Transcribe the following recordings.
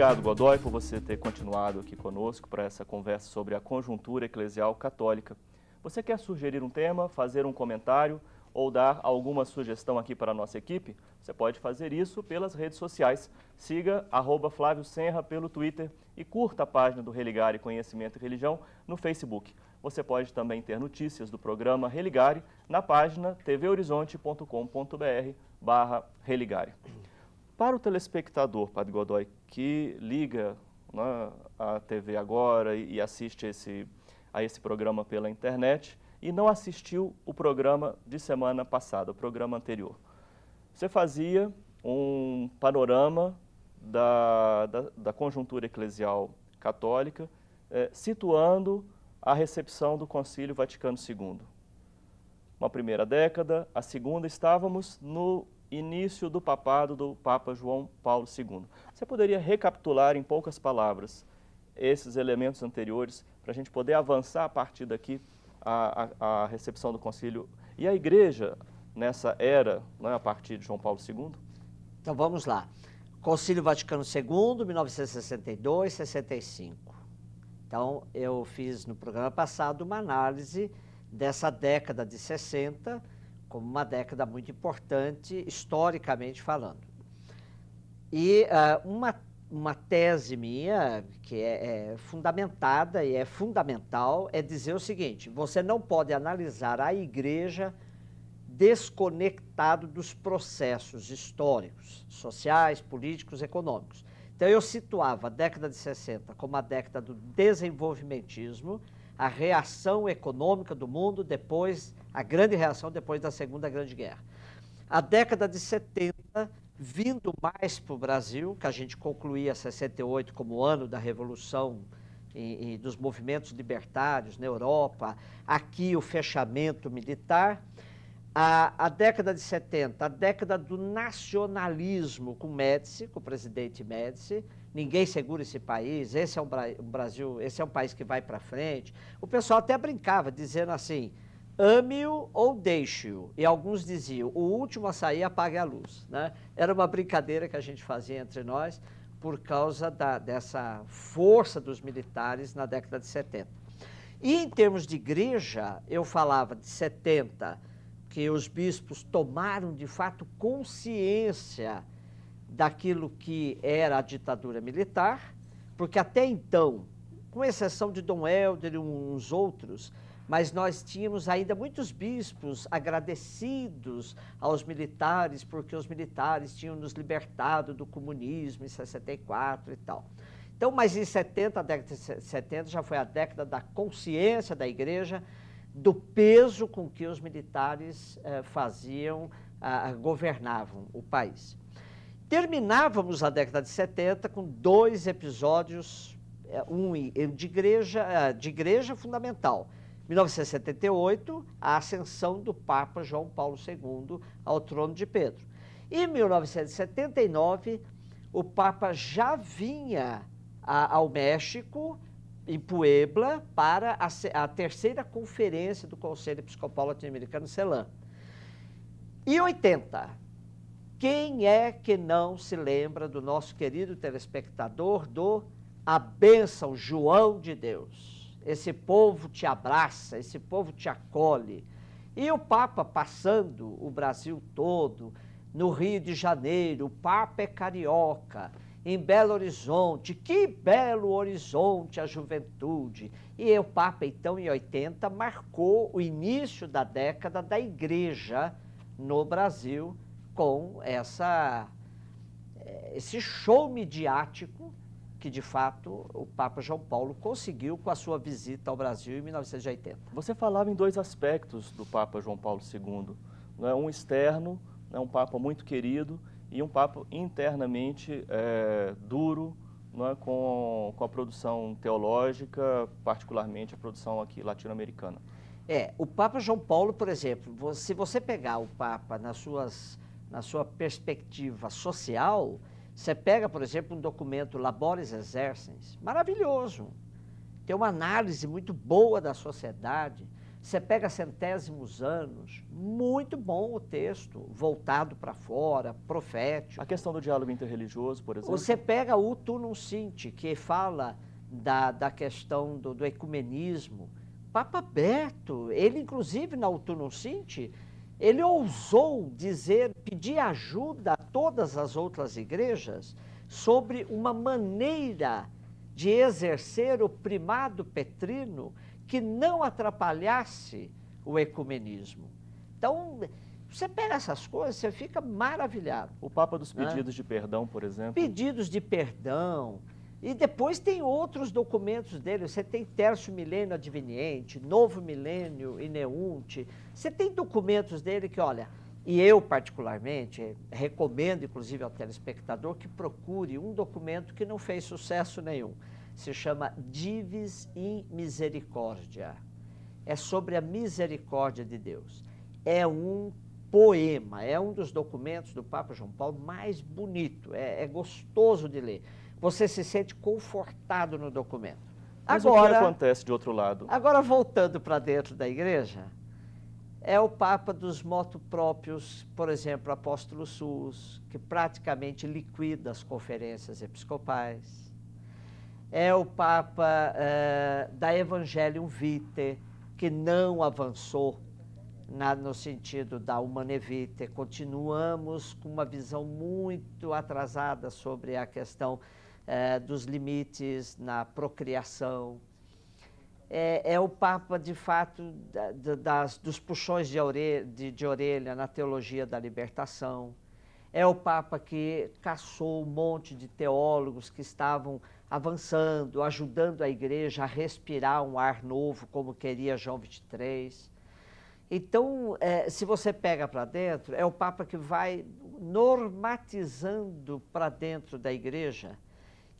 Obrigado, Godoy, por você ter continuado aqui conosco para essa conversa sobre a conjuntura eclesial católica. Você quer sugerir um tema, fazer um comentário ou dar alguma sugestão aqui para a nossa equipe? Você pode fazer isso pelas redes sociais. Siga arroba Flávio Senra pelo Twitter e curta a página do Religare Conhecimento e Religião no Facebook. Você pode também ter notícias do programa Religare na página tvhorizonte.com.br barra Religare. Para o telespectador, Padre Godoy, que liga né, a TV agora e, e assiste esse, a esse programa pela internet e não assistiu o programa de semana passada, o programa anterior. Você fazia um panorama da, da, da conjuntura eclesial católica, eh, situando a recepção do Concílio Vaticano II. Uma primeira década, a segunda, estávamos no início do papado do Papa João Paulo II. Você poderia recapitular em poucas palavras esses elementos anteriores para a gente poder avançar a partir daqui a, a, a, recepção do concílio e a igreja nessa era, é, a partir de João Paulo II? Então vamos lá. Concílio Vaticano II, 1962, 65. Então eu fiz no programa passado uma análise dessa década de 60 como uma década muito importante, historicamente falando. E uh, uma, uma tese minha, que é, é, fundamentada e é fundamental, é dizer o seguinte: você não pode analisar a igreja desconectado dos processos históricos, sociais, políticos, econômicos. Então, eu situava a década de 60 como a década do desenvolvimentismo, a reação econômica do mundo depois a grande reação depois da Segunda Grande Guerra. A década de 70, vindo mais para o Brasil, que a gente concluía 68 como ano da Revolução e, e dos movimentos libertários na Europa, aqui o fechamento militar. A, a, década de 70, a década do nacionalismo com Médici, com o presidente Médici, ninguém segura esse país, esse é um, um Brasil, esse é um país que vai para frente. O pessoal até brincava, dizendo assim, ame-o ou deixe-o. E alguns diziam, o último a sair apague a luz. Né? Era uma brincadeira que a gente fazia entre nós por causa da, dessa força dos militares na década de 70. E em termos de igreja, eu falava de 70, que os bispos tomaram de fato consciência daquilo que era a ditadura militar, porque até então, com exceção de Dom Helder e uns outros, mas nós tínhamos ainda muitos bispos agradecidos aos militares, porque os militares tinham nos libertado do comunismo em 64 e tal. Então, mas em 70, a década de 70 já foi a década da consciência da igreja, do peso com que os militares eh, faziam, ah, ah, governavam o país. Terminávamos a década de 70 com dois episódios, eh, um de igreja, eh, de igreja fundamental, 1978, a ascensão do Papa João Paulo II ao trono de Pedro. Em 1979, o Papa já vinha a, ao México, em Puebla, para a, a terceira conferência do Conselho Episcopal Latino-Americano, CELAM. E 80, quem é que não se lembra do nosso querido telespectador do A Bênção João de Deus? esse povo te abraça, esse povo te acolhe. E o Papa passando o Brasil todo, no Rio de Janeiro, o Papa é carioca, em Belo Horizonte, que Belo Horizonte a juventude. E o Papa, então, em 80, marcou o início da década da igreja no Brasil com essa, eh, esse show midiático que de fato o Papa João Paulo conseguiu com a sua visita ao Brasil em 1980. Você falava em dois aspectos do Papa João Paulo II, né? um externo, né? um Papa muito querido, e um Papa internamente eh, é, duro né? com, com a produção teológica, particularmente a produção aqui latino-americana. É, o Papa João Paulo, por exemplo, se você pegar o Papa nas suas, na sua perspectiva social, você pega, por exemplo, um documento Labores Exercens, maravilhoso, tem uma análise muito boa da sociedade. Você pega centésimos anos, muito bom o texto, voltado para fora, profético. A questão do diálogo interreligioso, por exemplo. Você pega o Tunum Sinti, que fala da, da questão do, do ecumenismo. Papa Beto, ele inclusive na Tunum Sinti, ele ousou dizer, pedir ajuda a todas as outras igrejas sobre uma maneira de exercer o primado petrino que não atrapalhasse o ecumenismo. Então, você pega essas coisas, você fica maravilhado. O Papa dos né? pedidos né? de perdão, por exemplo. Pedidos de perdão, e depois tem outros documentos dele. Você tem Terço Milênio Adveniente, Novo Milênio Ineunte. Você tem documentos dele que, olha, e eu particularmente recomendo, inclusive, ao telespectador que procure um documento que não fez sucesso nenhum. Se chama Dives in Misericórdia. É sobre a misericórdia de Deus. É um poema, é um dos documentos do Papa João Paulo mais bonito, é, é gostoso de ler. Você se sente confortado no documento. Mas agora, o que acontece de outro lado? Agora, voltando para dentro da igreja, é o Papa dos próprios, por exemplo, Apóstolo Sus, que praticamente liquida as conferências episcopais. É o Papa eh, da Evangelium Vitae, que não avançou na, no sentido da Vitae. Continuamos com uma visão muito atrasada sobre a questão é, dos limites na procriação. É, é o Papa, de fato, da, das, dos puxões de orelha, de, de orelha na teologia da libertação. É o Papa que caçou um monte de teólogos que estavam avançando, ajudando a igreja a respirar um ar novo, como queria João 23. Então, é, se você pega para dentro, é o Papa que vai normatizando para dentro da igreja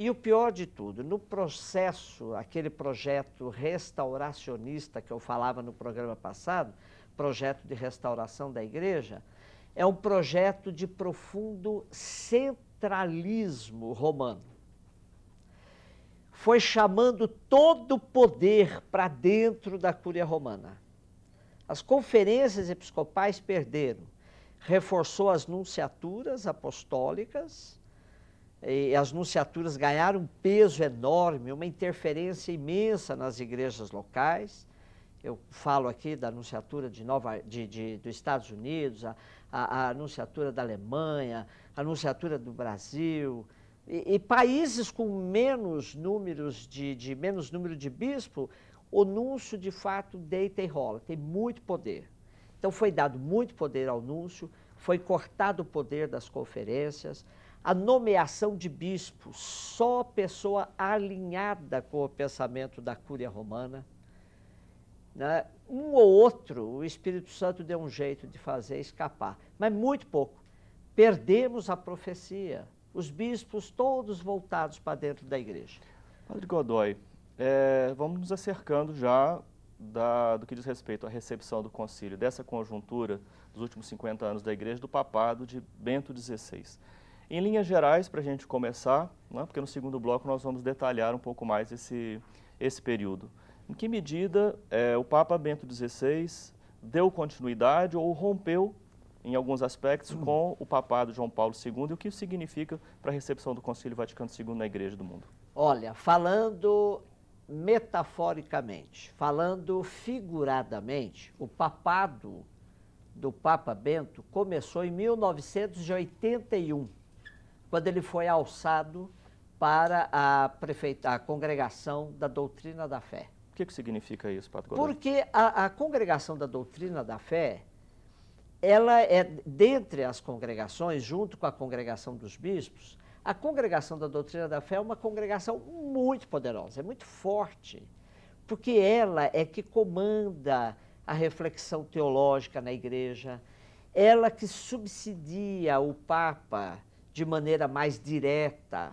e o pior de tudo, no processo, aquele projeto restauracionista que eu falava no programa passado, projeto de restauração da igreja, é um projeto de profundo centralismo romano. Foi chamando todo o poder para dentro da Cúria Romana. As conferências episcopais perderam, reforçou as nunciaturas apostólicas e as nunciaturas ganharam um peso enorme, uma interferência imensa nas igrejas locais. Eu falo aqui da nunciatura de Nova, de, de, dos Estados Unidos, a, a, a anunciatura da Alemanha, a anunciatura do Brasil, e, e, países com menos números de, de menos número de bispo, o núncio de fato deita e rola, tem muito poder. Então foi dado muito poder ao núncio, foi cortado o poder das conferências a nomeação de bispos, só pessoa alinhada com o pensamento da Cúria Romana. Né? Um ou outro, o Espírito Santo deu um jeito de fazer escapar, mas muito pouco. Perdemos a profecia, os bispos todos voltados para dentro da igreja. Padre Godoy, é, vamos nos acercando já da, do que diz respeito à recepção do concílio, dessa conjuntura dos últimos 50 anos da igreja, do papado de Bento XVI. Em linhas gerais, para a gente começar, né, porque no segundo bloco nós vamos detalhar um pouco mais esse, esse período. Em que medida é, o Papa Bento XVI deu continuidade ou rompeu, em alguns aspectos, hum. com o papado João Paulo II e o que isso significa para a recepção do Concílio Vaticano II na Igreja do Mundo? Olha, falando metaforicamente, falando figuradamente, o papado do Papa Bento começou em 1981 quando ele foi alçado para a, prefeita, a congregação da doutrina da fé. O que, que significa isso, Pato Godoy? Porque a, a congregação da doutrina da fé, ela é, dentre as congregações, junto com a congregação dos bispos, a congregação da doutrina da fé é uma congregação muito poderosa, é muito forte, porque ela é que comanda a reflexão teológica na igreja, ela que subsidia o Papa de maneira mais direta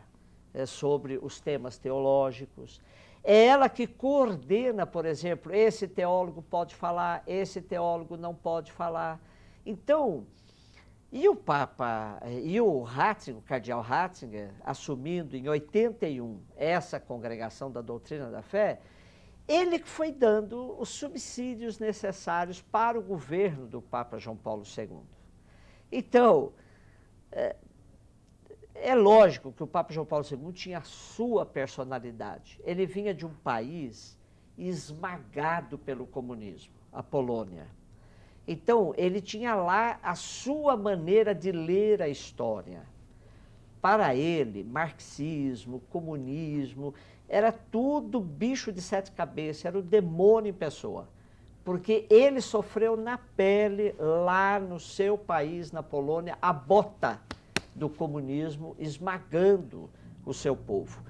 é, sobre os temas teológicos. É ela que coordena, por exemplo, esse teólogo pode falar, esse teólogo não pode falar. Então, e o Papa, eh, e o Ratzinger, o cardeal Ratzinger, assumindo em 81 essa congregação da doutrina da fé, ele que foi dando os subsídios necessários para o governo do Papa João Paulo II. Então, eh, é lógico que o Papa João Paulo II tinha a sua personalidade. Ele vinha de um país esmagado pelo comunismo, a Polônia. Então, ele tinha lá a sua maneira de ler a história. Para ele, marxismo, comunismo, era tudo bicho de sete cabeças, era o demônio em pessoa. Porque ele sofreu na pele, lá no seu país, na Polônia, a bota do comunismo esmagando o seu povo.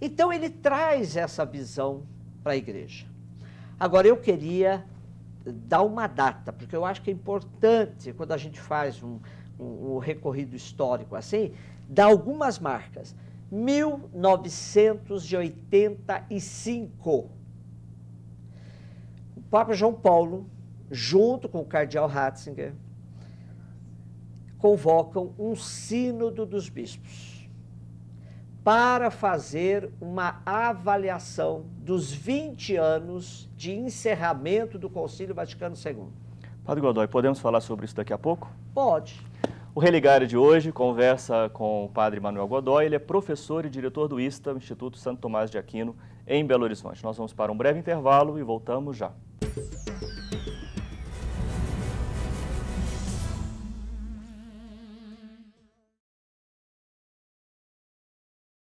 Então ele traz essa visão para a igreja. Agora eu queria dar uma data, porque eu acho que é importante, quando a gente faz um, um, um recorrido histórico assim, dar algumas marcas. 1985. O Papa João Paulo, junto com o cardeal Ratzinger, convocam um sínodo dos bispos para fazer uma avaliação dos 20 anos de encerramento do Concílio Vaticano II. Padre Godoy, podemos falar sobre isso daqui a pouco? Pode. O Religário de hoje conversa com o padre Manuel Godoy, ele é professor e diretor do ISTA, Instituto Santo Tomás de Aquino, em Belo Horizonte. Nós vamos para um breve intervalo e voltamos já.